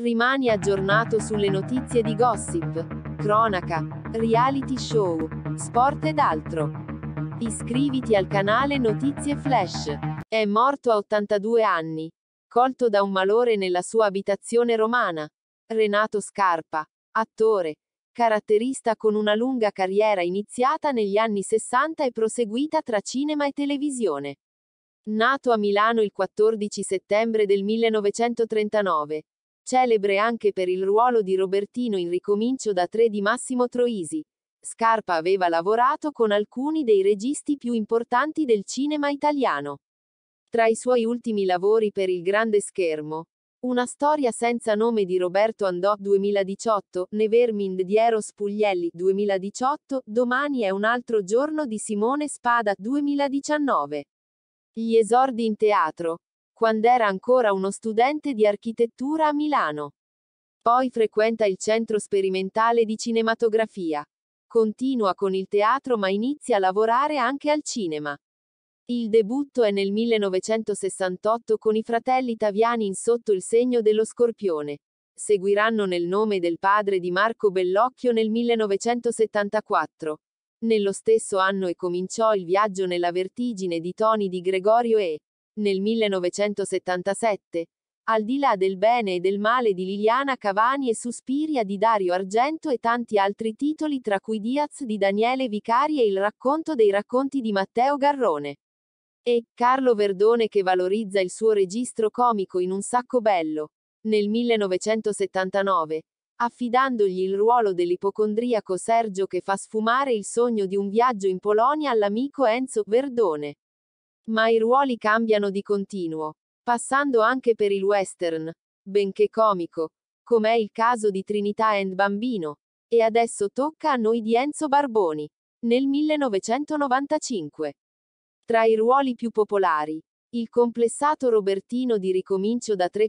Rimani aggiornato sulle notizie di gossip, cronaca, reality show, sport ed altro. Iscriviti al canale Notizie Flash. È morto a 82 anni, colto da un malore nella sua abitazione romana. Renato Scarpa, attore, caratterista con una lunga carriera iniziata negli anni 60 e proseguita tra cinema e televisione. Nato a Milano il 14 settembre del 1939, Celebre anche per il ruolo di Robertino in Ricomincio da tre di Massimo Troisi. Scarpa aveva lavorato con alcuni dei registi più importanti del cinema italiano. Tra i suoi ultimi lavori per il grande schermo, una storia senza nome di Roberto Andò 2018, Nevermind di Eros Puglielli 2018, Domani è un altro giorno di Simone Spada 2019. Gli esordi in teatro quando era ancora uno studente di architettura a Milano. Poi frequenta il Centro Sperimentale di Cinematografia. Continua con il teatro ma inizia a lavorare anche al cinema. Il debutto è nel 1968 con i fratelli Taviani in Sotto il segno dello scorpione. Seguiranno nel nome del padre di Marco Bellocchio nel 1974. Nello stesso anno e cominciò il viaggio nella vertigine di Toni di Gregorio e nel 1977, al di là del bene e del male di Liliana Cavani e Suspiria di Dario Argento e tanti altri titoli tra cui Diaz di Daniele Vicari e Il racconto dei racconti di Matteo Garrone. E Carlo Verdone che valorizza il suo registro comico in Un sacco bello. Nel 1979, affidandogli il ruolo dell'ipocondriaco Sergio che fa sfumare il sogno di un viaggio in Polonia all'amico Enzo Verdone. Ma i ruoli cambiano di continuo, passando anche per il western, benché comico, com'è il caso di Trinità and Bambino. E adesso tocca a noi di Enzo Barboni, nel 1995. Tra i ruoli più popolari, il complessato Robertino di ricomincio da 3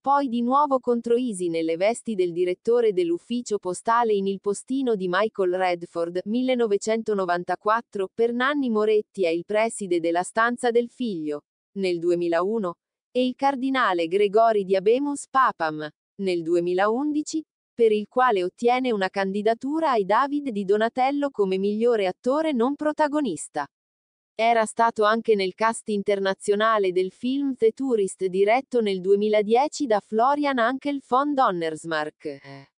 poi di nuovo contro Isi nelle vesti del direttore dell'ufficio postale in Il postino di Michael Redford, 1994, per Nanni Moretti è il preside della stanza del figlio, nel 2001, e il cardinale Gregori di Abemus Papam, nel 2011, per il quale ottiene una candidatura ai David di Donatello come migliore attore non protagonista. Era stato anche nel cast internazionale del film The Tourist diretto nel 2010 da Florian Ankel von Donnersmark. Eh.